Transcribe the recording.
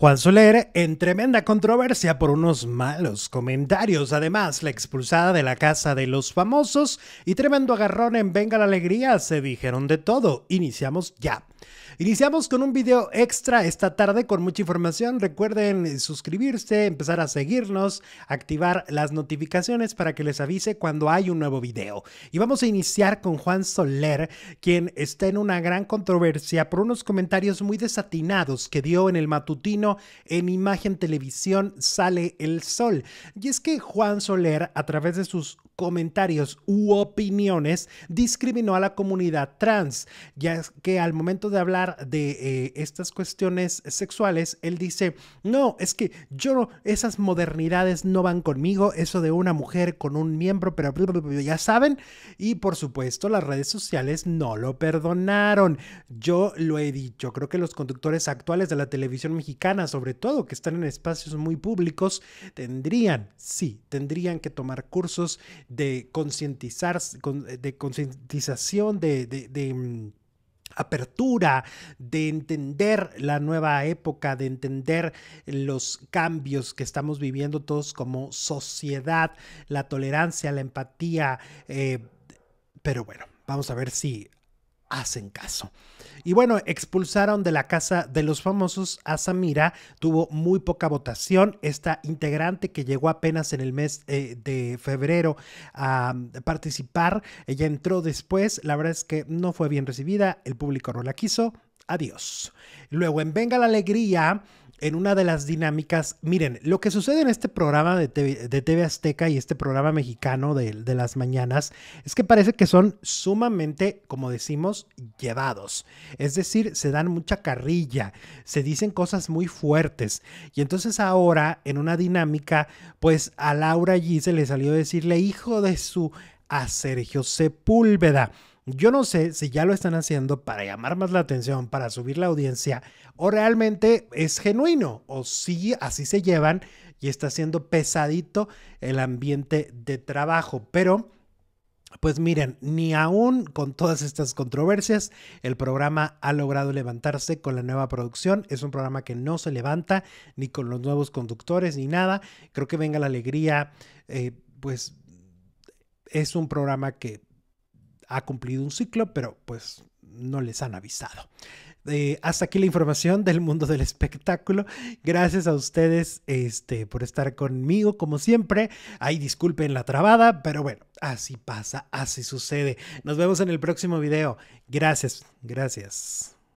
Juan Soler en tremenda controversia por unos malos comentarios, además la expulsada de la casa de los famosos y tremendo agarrón en Venga la Alegría, se dijeron de todo, iniciamos ya. Iniciamos con un video extra esta tarde con mucha información. Recuerden suscribirse, empezar a seguirnos, activar las notificaciones para que les avise cuando hay un nuevo video. Y vamos a iniciar con Juan Soler, quien está en una gran controversia por unos comentarios muy desatinados que dio en el matutino en Imagen Televisión Sale el Sol. Y es que Juan Soler, a través de sus comentarios u opiniones discriminó a la comunidad trans, ya que al momento de hablar de eh, estas cuestiones sexuales, él dice, no, es que yo esas modernidades no van conmigo, eso de una mujer con un miembro, pero ya saben, y por supuesto las redes sociales no lo perdonaron. Yo lo he dicho, creo que los conductores actuales de la televisión mexicana, sobre todo que están en espacios muy públicos, tendrían, sí, tendrían que tomar cursos de concientizar, eh, de concientización, de, mm, apertura, de entender la nueva época, de entender los cambios que estamos viviendo todos como sociedad, la tolerancia, la empatía. Eh, pero bueno, vamos a ver si hacen caso. Y bueno, expulsaron de la casa de los famosos a Samira, tuvo muy poca votación, esta integrante que llegó apenas en el mes eh, de febrero a participar, ella entró después, la verdad es que no fue bien recibida, el público no la quiso, adiós. Luego en Venga la Alegría, en una de las dinámicas, miren, lo que sucede en este programa de TV, Azteca y este programa mexicano de, las mañanas es que parece que son sumamente, como decimos, llevados. Es decir, se dan mucha carrilla, se dicen cosas muy fuertes. Y entonces ahora, en una dinámica, pues a Laura allí se le salió decirle, hijo de su, a Sergio Sepúlveda. Yo no sé si ya lo están haciendo para llamar más la atención, para subir la audiencia, o realmente es genuino, o si así se llevan y está siendo pesadito el ambiente de trabajo. Pero pues miren, ni aún con todas estas controversias, el programa ha logrado levantarse con la nueva producción. Es un programa que no se levanta ni con los nuevos conductores ni nada. Creo que venga la alegría, eh, pues es un programa que ha cumplido un ciclo, pero pues no les han avisado. Eh, hasta aquí la información del mundo del espectáculo. Gracias a ustedes este, por estar conmigo, como siempre. Ahí disculpen la trabada, pero bueno, así pasa, así sucede. Nos vemos en el próximo video. Gracias, gracias.